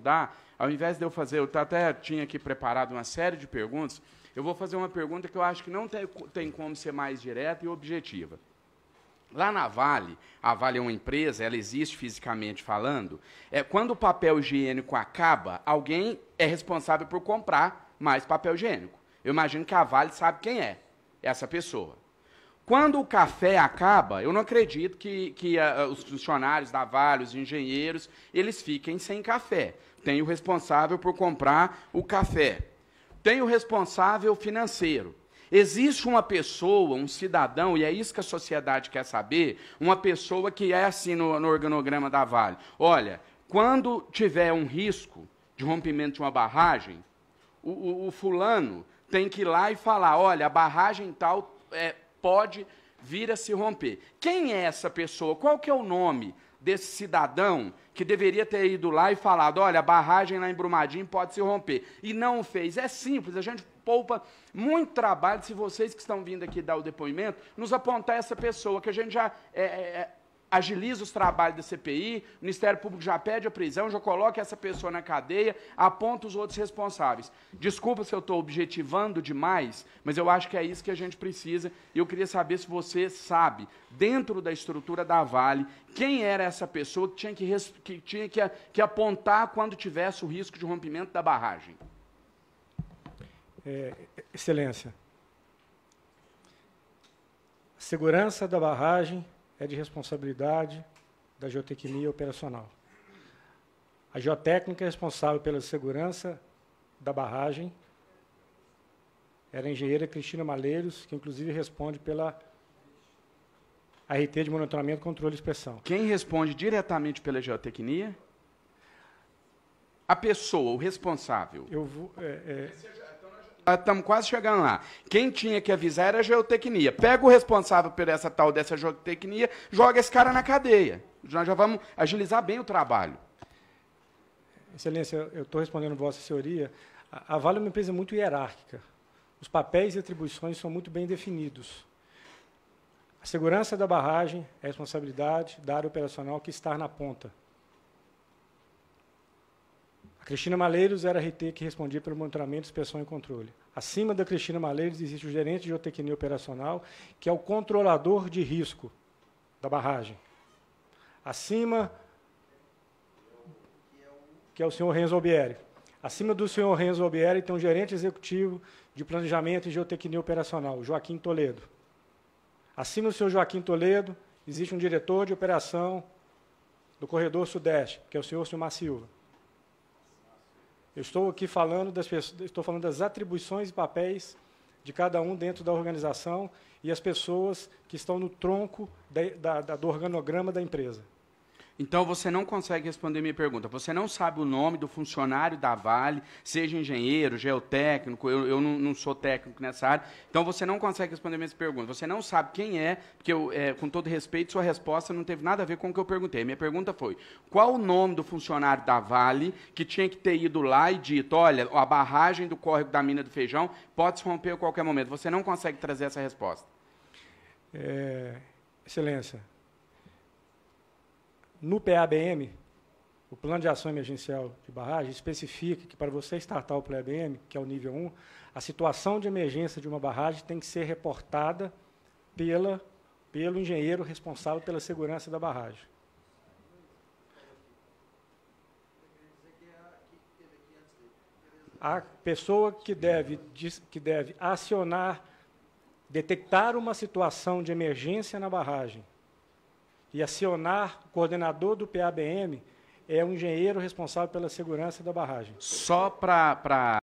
estudar, ao invés de eu fazer, eu tá, até tinha aqui preparado uma série de perguntas, eu vou fazer uma pergunta que eu acho que não tem, tem como ser mais direta e objetiva. Lá na Vale, a Vale é uma empresa, ela existe fisicamente falando. É, quando o papel higiênico acaba, alguém é responsável por comprar mais papel higiênico. Eu imagino que a Vale sabe quem é essa pessoa. Quando o café acaba, eu não acredito que, que ah, ah, os funcionários da Vale, os engenheiros, eles fiquem sem café. Tem o responsável por comprar o café. Tem o responsável financeiro. Existe uma pessoa, um cidadão, e é isso que a sociedade quer saber, uma pessoa que é assim no, no organograma da Vale. Olha, quando tiver um risco de rompimento de uma barragem, o, o, o fulano tem que ir lá e falar, olha, a barragem tal é, pode vir a se romper. Quem é essa pessoa? Qual que é o nome desse cidadão que deveria ter ido lá e falado, olha, a barragem lá em Brumadinho pode se romper, e não o fez? É simples, a gente poupa muito trabalho se vocês que estão vindo aqui dar o depoimento nos apontar essa pessoa, que a gente já é, é, é agiliza os trabalhos da CPI, o Ministério Público já pede a prisão, já coloca essa pessoa na cadeia, aponta os outros responsáveis. Desculpa se eu estou objetivando demais, mas eu acho que é isso que a gente precisa e eu queria saber se você sabe, dentro da estrutura da Vale, quem era essa pessoa que tinha que, que, tinha que, que apontar quando tivesse o risco de rompimento da barragem. É, excelência, segurança da barragem é de responsabilidade da geotecnia operacional. A geotécnica é responsável pela segurança da barragem era é a engenheira Cristina Maleiros, que inclusive responde pela RT de monitoramento, controle e inspeção. Quem responde diretamente pela geotecnia? A pessoa, o responsável. Eu vou, é, é, estamos quase chegando lá. Quem tinha que avisar era a geotecnia. Pega o responsável por essa tal dessa geotecnia, joga esse cara na cadeia. Nós já vamos agilizar bem o trabalho. Excelência, eu estou respondendo Vossa Senhoria. A Vale é uma empresa muito hierárquica. Os papéis e atribuições são muito bem definidos. A segurança da barragem é responsabilidade da área operacional que está na ponta. A Cristina Maleiros era a RT que respondia pelo monitoramento, inspeção e controle. Acima da Cristina Maleiros existe o gerente de geotecnia operacional, que é o controlador de risco da barragem. Acima, que é o senhor Renzo Albieri. Acima do senhor Renzo Albieri tem um gerente executivo de planejamento e geotecnia operacional, Joaquim Toledo. Acima do senhor Joaquim Toledo existe um diretor de operação do corredor sudeste, que é o senhor Silmar Silva. Eu estou aqui falando das estou falando das atribuições e papéis de cada um dentro da organização e as pessoas que estão no tronco da, da, do organograma da empresa. Então você não consegue responder minha pergunta. Você não sabe o nome do funcionário da Vale, seja engenheiro, geotécnico, eu, eu não, não, sou técnico nessa área. Então você não consegue responder minhas perguntas. Você não sabe quem é, porque eu, é, com todo respeito, sua resposta não teve nada a ver com o que eu perguntei. Minha pergunta foi: qual o nome do funcionário da Vale que tinha que ter ido lá e dito, olha, a barragem do córrego da mina do feijão pode se romper a qualquer momento? Você não consegue trazer essa resposta. É, excelência, no PABM, o Plano de Ação Emergencial de Barragem especifica que para você startar o PABM, que é o nível 1, a situação de emergência de uma barragem tem que ser reportada pela, pelo engenheiro responsável pela segurança da barragem. a pessoa que deve, que deve acionar, detectar uma situação de emergência na barragem e acionar o coordenador do PABM é o engenheiro responsável pela segurança da barragem. Só para